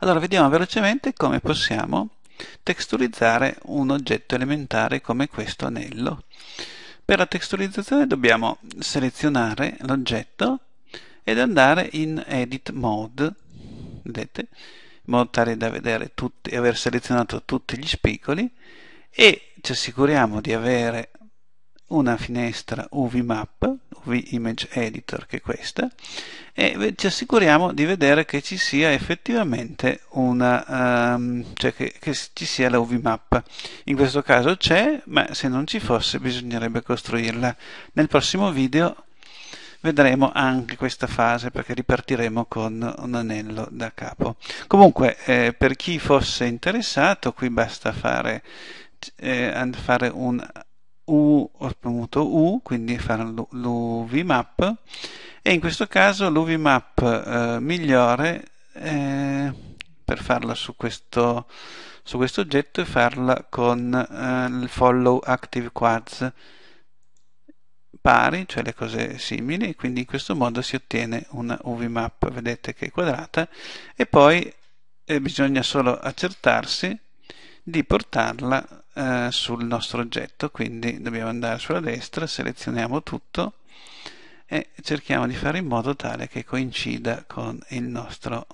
Allora vediamo velocemente come possiamo texturizzare un oggetto elementare come questo anello. Per la texturizzazione dobbiamo selezionare l'oggetto ed andare in Edit Mode, vedete, in modo tale da vedere tutti, aver selezionato tutti gli spicoli e ci assicuriamo di avere una finestra UV Map, UV Image Editor che è questa, e ci assicuriamo di vedere che ci sia effettivamente una, um, cioè che, che ci sia la UV Map. In questo caso c'è, ma se non ci fosse bisognerebbe costruirla. Nel prossimo video vedremo anche questa fase perché ripartiremo con un anello da capo. Comunque, eh, per chi fosse interessato, qui basta fare, eh, fare un U, ho premuto U, quindi fare l'UVMAP e in questo caso l'UVMAP eh, migliore eh, per farla su questo, su questo oggetto è farla con eh, il follow active quads pari, cioè le cose simili, quindi in questo modo si ottiene una UVMAP, vedete che è quadrata, e poi eh, bisogna solo accertarsi di portarla eh, sul nostro oggetto quindi dobbiamo andare sulla destra selezioniamo tutto e cerchiamo di fare in modo tale che coincida con il nostro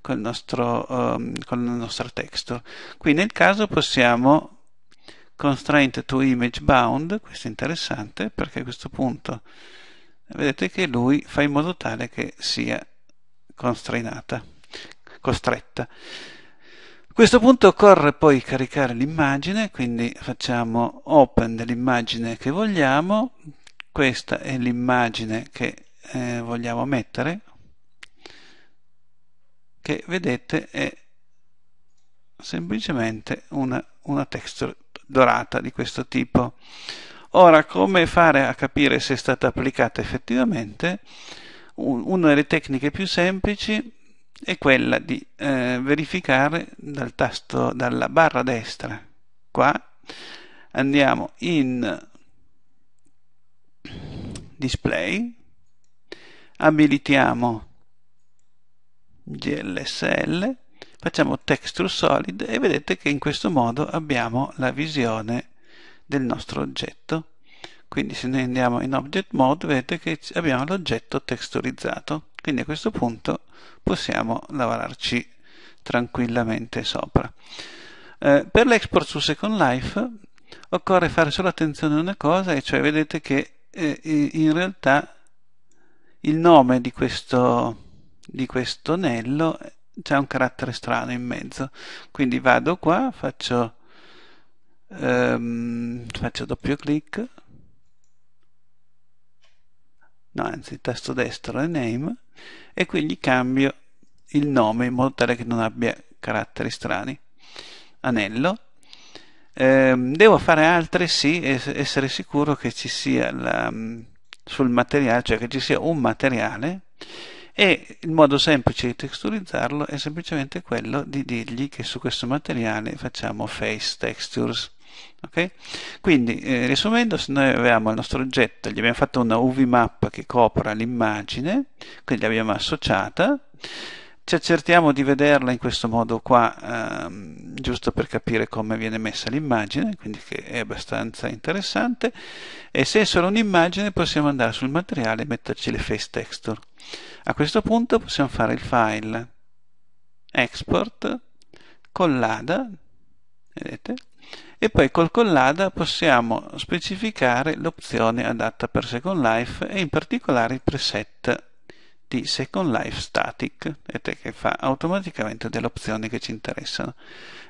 con, nostro, um, ehm, con la nostra texture qui nel caso possiamo constraint to image bound questo è interessante perché a questo punto vedete che lui fa in modo tale che sia constrainata costretta questo punto occorre poi caricare l'immagine, quindi facciamo open dell'immagine che vogliamo, questa è l'immagine che eh, vogliamo mettere, che vedete è semplicemente una, una texture dorata di questo tipo. Ora, come fare a capire se è stata applicata effettivamente? una delle tecniche più semplici è quella di eh, verificare dal tasto dalla barra destra qua andiamo in display abilitiamo GLSL facciamo texture solid e vedete che in questo modo abbiamo la visione del nostro oggetto quindi se noi andiamo in object mode vedete che abbiamo l'oggetto texturizzato quindi a questo punto possiamo lavorarci tranquillamente sopra eh, per l'export su Second Life occorre fare solo attenzione a una cosa e cioè vedete che eh, in realtà il nome di questo di questo anello c'è un carattere strano in mezzo quindi vado qua faccio, ehm, faccio doppio clic no anzi tasto destro rename e qui gli cambio il nome in modo tale che non abbia caratteri strani anello eh, devo fare altri sì essere sicuro che ci sia la, mm, sul materiale cioè che ci sia un materiale e il modo semplice di texturizzarlo è semplicemente quello di dirgli che su questo materiale facciamo face textures Okay? Quindi, eh, riassumendo, se noi avevamo il nostro oggetto, gli abbiamo fatto una UV map che copra l'immagine, quindi l'abbiamo associata, ci accertiamo di vederla in questo modo qua, ehm, giusto per capire come viene messa l'immagine, quindi che è abbastanza interessante, e se è solo un'immagine possiamo andare sul materiale e metterci le face texture. A questo punto possiamo fare il file export collada, vedete, e poi col collada possiamo specificare l'opzione adatta per Second Life e in particolare il preset di Second Life Static che fa automaticamente delle opzioni che ci interessano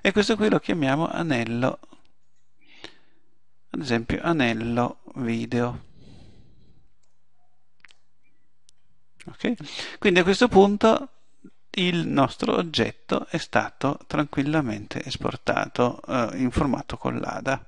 e questo qui lo chiamiamo anello ad esempio anello video okay? quindi a questo punto il nostro oggetto è stato tranquillamente esportato eh, in formato collada.